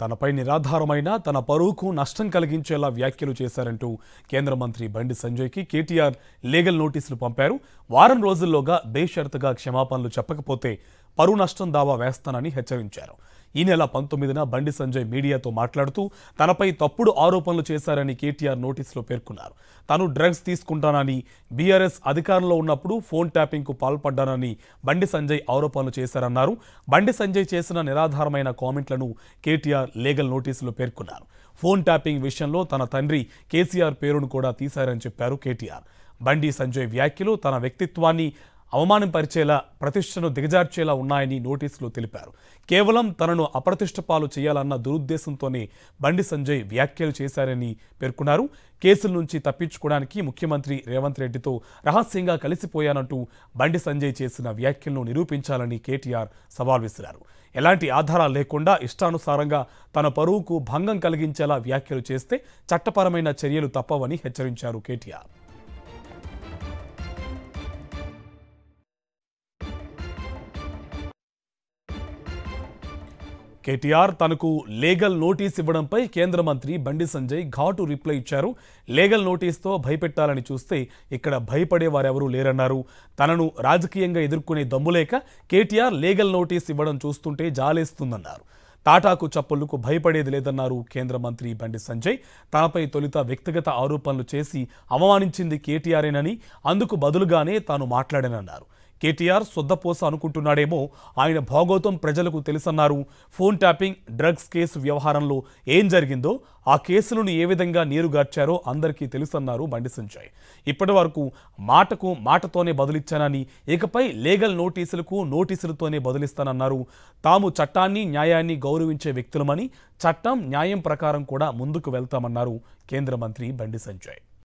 తనపై నిరాధారమైన తన పరువుకు నష్టం కలిగించేలా వ్యాఖ్యలు చేశారంటూ కేంద్ర మంత్రి బండి సంజయ్కి కేటీఆర్ లీగల్ నోటీసులు పంపారు వారం రోజుల్లోగా బేషరతుగా క్షమాపణలు చెప్పకపోతే పరువు నష్టం దావా వేస్తానని హెచ్చరించారు ఈ నెల పంతొమ్మిదిన బండి సంజయ్ మీడియాతో మాట్లాడుతూ తనపై తప్పుడు ఆరోపణలు చేశారని కేటీఆర్ నోటీసులో పేర్కొన్నారు తను డ్రగ్స్ తీసుకుంటానని బీఆర్ఎస్ అధికారంలో ఉన్నప్పుడు ఫోన్ ట్యాపింగ్కు పాల్పడ్డానని బండి సంజయ్ ఆరోపణలు చేశారన్నారు బండి సంజయ్ చేసిన నిరాధారమైన కామెంట్లను కేటీఆర్ లీగల్ నోటీసులో పేర్కొన్నారు ఫోన్ ట్యాపింగ్ విషయంలో తన తండ్రి కేసీఆర్ పేరును కూడా తీశారని చెప్పారు కేటీఆర్ బండి సంజయ్ వ్యాఖ్యలు తన వ్యక్తిత్వాన్ని పరిచేలా ప్రతిష్టను దిగజార్చేలా ఉన్నాయని నోటీసులు తెలిపారు కేవలం తనను అప్రతిష్ట పాలు చేయాలన్న దురుద్దేశంతోనే బండి సంజయ్ వ్యాఖ్యలు చేశారని పేర్కొన్నారు కేసుల నుంచి తప్పించుకోవడానికి ముఖ్యమంత్రి రేవంత్ రెడ్డితో రహస్యంగా కలిసిపోయానంటూ బండి సంజయ్ చేసిన వ్యాఖ్యలను నిరూపించాలని కేటీఆర్ సవాల్ విసిరారు ఎలాంటి ఆధారాలు లేకుండా ఇష్టానుసారంగా తన పరువుకు భంగం కలిగించేలా వ్యాఖ్యలు చేస్తే చట్టపరమైన చర్యలు తప్పవని హెచ్చరించారు కేటీఆర్ కేటీఆర్ తనకు లీగల్ నోటీస్ ఇవ్వడంపై కేంద్ర మంత్రి బండి సంజయ్ ఘాటు రిప్లై ఇచ్చారు లీగల్ నోటీస్తో భయపెట్టాలని చూస్తే ఇక్కడ భయపడే వారెవరూ లేరన్నారు తనను రాజకీయంగా ఎదుర్కొనే దమ్ములేక కేటీఆర్ లీగల్ నోటీస్ ఇవ్వడం చూస్తుంటే జాలేస్తుందన్నారు టాటాకు చప్పులకు భయపడేది లేదన్నారు కేంద్ర మంత్రి బండి సంజయ్ తనపై తొలుత వ్యక్తిగత ఆరోపణలు చేసి అవమానించింది కేటీఆరేనని అందుకు బదులుగానే తాను మాట్లాడానన్నారు కేటీఆర్ సొద్దపోస అనుకుంటున్నాడేమో ఆయన భాగోతం ప్రజలకు తెలుసన్నారు ఫోన్ ట్యాపింగ్ డ్రగ్స్ కేసు వ్యవహారంలో ఏం జరిగిందో ఆ కేసులను ఏ విధంగా నీరుగార్చారో అందరికీ తెలుసన్నారు బండి సంజయ్ ఇప్పటి వరకు మాటకు మాటతోనే బదులిచ్చానని ఇకపై లీగల్ నోటీసులకు నోటీసులతోనే బదులిస్తానన్నారు తాము చట్టాన్ని న్యాయాన్ని గౌరవించే వ్యక్తులమని చట్టం న్యాయం ప్రకారం కూడా ముందుకు వెళ్తామన్నారు కేంద్ర మంత్రి బండి సంజయ్